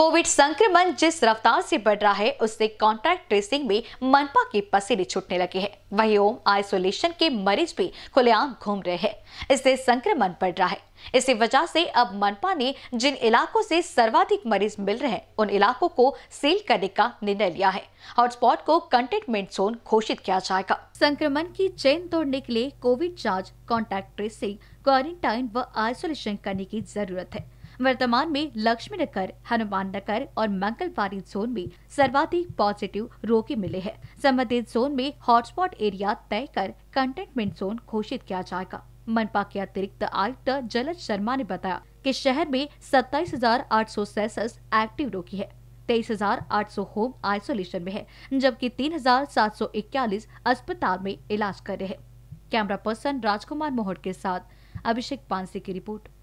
Covid संक्रमण जिस रफ्तार से बढ़ रहा है उससे कॉन्टैक्ट ट्रेसिंग में मनपा की पसीने छूटने लगे हैं वहीं होम आइसोलेशन के मरीज भी खुलेआम घूम रहे हैं इससे संक्रमण बढ़ रहा है इसी वजह से अब मनपा ने जिन इलाकों से सर्वाधिक मरीज मिल रहे हैं उन इलाकों को सील करने का निर्णय लिया है हॉटस्पॉट को कंटेनमेंट जोन घोषित किया जाएगा संक्रमण की चेन तोड़ने के लिए कोविड जांच कॉन्टैक्ट ट्रेसिंग क्वारंटाइन व आइसोलेशन करने की जरूरत है वर्तमान में लक्ष्मी नगर हनुमान नगर और मंगलवारी जोन में सर्वाधिक पॉजिटिव रोगी मिले हैं संबंधित जोन में हॉटस्पॉट एरिया तय कर कंटेनमेंट जोन घोषित किया जाएगा मनपा के अतिरिक्त आयुक्त जलज शर्मा ने बताया कि शहर में सत्ताईस हजार आठ सौ एक्टिव रोगी है तेईस हजार आठ सौ होम आइसोलेशन में है जबकि तीन हजार सात सौ अस्पताल में इलाज कर रहे हैं कैमरा पर्सन राजकुमार मोहर के साथ अभिषेक पांसे की रिपोर्ट